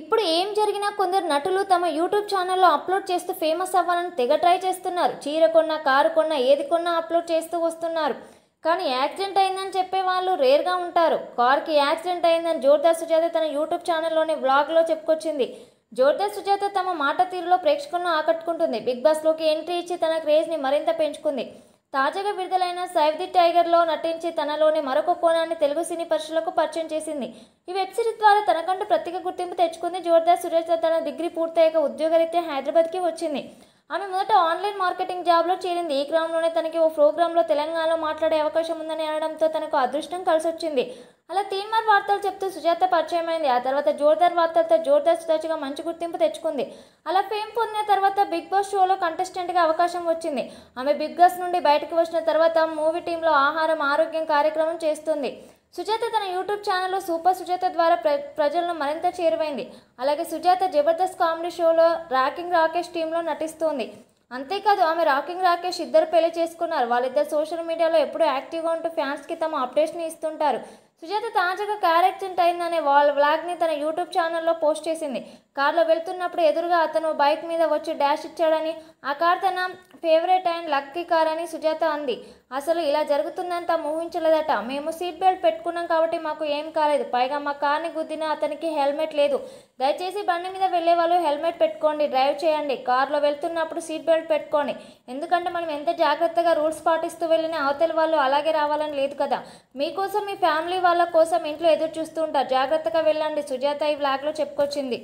ఇప్పుడు ఏం జరిగినా కొందరు నటులు తమ యూట్యూబ్ ఛానల్లో అప్లోడ్ చేస్తూ ఫేమస్ అవ్వాలని తెగ ట్రై చేస్తున్నారు చీర కొన్నా కారు కొన్నా ఏది కొన్నా అప్లోడ్ చేస్తూ వస్తున్నారు కానీ యాక్సిడెంట్ అయిందని చెప్పే వాళ్ళు రేర్గా ఉంటారు కార్కి యాక్సిడెంట్ అయిందని జోర్దాస్ సుజాత తన యూట్యూబ్ ఛానల్లోని బ్లాగ్లో చెప్పుకొచ్చింది జోర్దాస్ సుజాత తమ మాట తీరులో ప్రేక్షకులను ఆకట్టుకుంటుంది బిగ్ బాస్లోకి ఎంట్రీ ఇచ్చి తన క్రేజ్ని మరింత పెంచుకుంది తాజాగా విడుదలైన సైవ్ ది టైగర్లో నటించి తనలోని మరొక కోణాన్ని తెలుగు సినీ పరిశ్రమలకు పరిచయం చేసింది ఈ వెబ్ సిరీస్ ద్వారా తనకంటూ ప్రత్యేక గుర్తింపు తెచ్చుకుంది జోర్దార్ సురేష్ తన డిగ్రీ పూర్తయ్యాక ఉద్యోగరీత్యా హైదరాబాద్కి వచ్చింది ఆమె మొదట ఆన్లైన్ మార్కెటింగ్ జాబ్లో చేరింది ఈ క్రమంలోనే తనకి ఓ ప్రోగ్రాంలో తెలంగాణలో మాట్లాడే అవకాశం ఉందని అనడంతో తనకు అదృష్టం కలిసి వచ్చింది అలా తీన్మార్ వార్తలు చెప్తూ సుజాత పరిచయమైంది ఆ తర్వాత జోర్దార్ వార్తలతో జోర్దార్ సుజాతగా మంచి గుర్తింపు తెచ్చుకుంది అలా ఫేమ్ పొందిన తర్వాత బిగ్ బాస్ షోలో కంటెస్టెంట్గా అవకాశం వచ్చింది ఆమె బిగ్ బాస్ నుండి బయటకు వచ్చిన తర్వాత మూవీ టీంలో ఆహారం ఆరోగ్యం కార్యక్రమం చేస్తుంది సుజాత తన యూట్యూబ్ ఛానల్లో సూపర్ సుజాత ద్వారా ప్ర ప్రజలను మరింత చేరువైంది అలాగే సుజాత జబర్దస్త్ కామెడీ షోలో రాకింగ్ రాకేష్ టీంలో నటిస్తోంది అంతేకాదు ఆమె రాకింగ్ రాకేష్ ఇద్దరు పెళ్లి చేసుకున్నారు వాళ్ళిద్దరు సోషల్ మీడియాలో ఎప్పుడూ యాక్టివ్గా ఉంటూ ఫ్యాన్స్కి తమ అప్డేట్స్ని ఇస్తుంటారు సుజాత తాజాగా కార్ యాక్సిడెంట్ అయిందనే వాళ్ళ వ్లాగ్ని తన యూట్యూబ్ ఛానల్లో పోస్ట్ చేసింది కార్లో వెళ్తున్నప్పుడు ఎదురుగా అతను బైక్ మీద వచ్చి డాష్ ఇచ్చాడని ఆ కార్ తన ఫేవరెట్ అండ్ లక్కీ కార్ అని సుజాత అంది అసలు ఇలా జరుగుతుందని ఊహించలేదట మేము సీట్ బెల్ట్ పెట్టుకున్నాం కాబట్టి మాకు ఏం కాలేదు పైగా మా కార్ని గుద్దిన అతనికి హెల్మెట్ లేదు దయచేసి బండి మీద వెళ్ళే వాళ్ళు హెల్మెట్ పెట్టుకోండి డ్రైవ్ చేయండి కార్లో వెళ్తున్నప్పుడు సీట్ బెల్ట్ పెట్టుకోండి ఎందుకంటే మనం ఎంత జాగ్రత్తగా రూల్స్ పాటిస్తూ వెళ్ళిన అవతల వాళ్ళు అలాగే రావాలని లేదు కదా మీకోసం మీ ఫ్యామిలీ వాళ్ళ కోసం ఇంట్లో ఎదురు చూస్తూ ఉంటారు జాగ్రత్తగా వెళ్ళండి సుజాత ఈ వ్లాగ్లో చెప్పుకొచ్చింది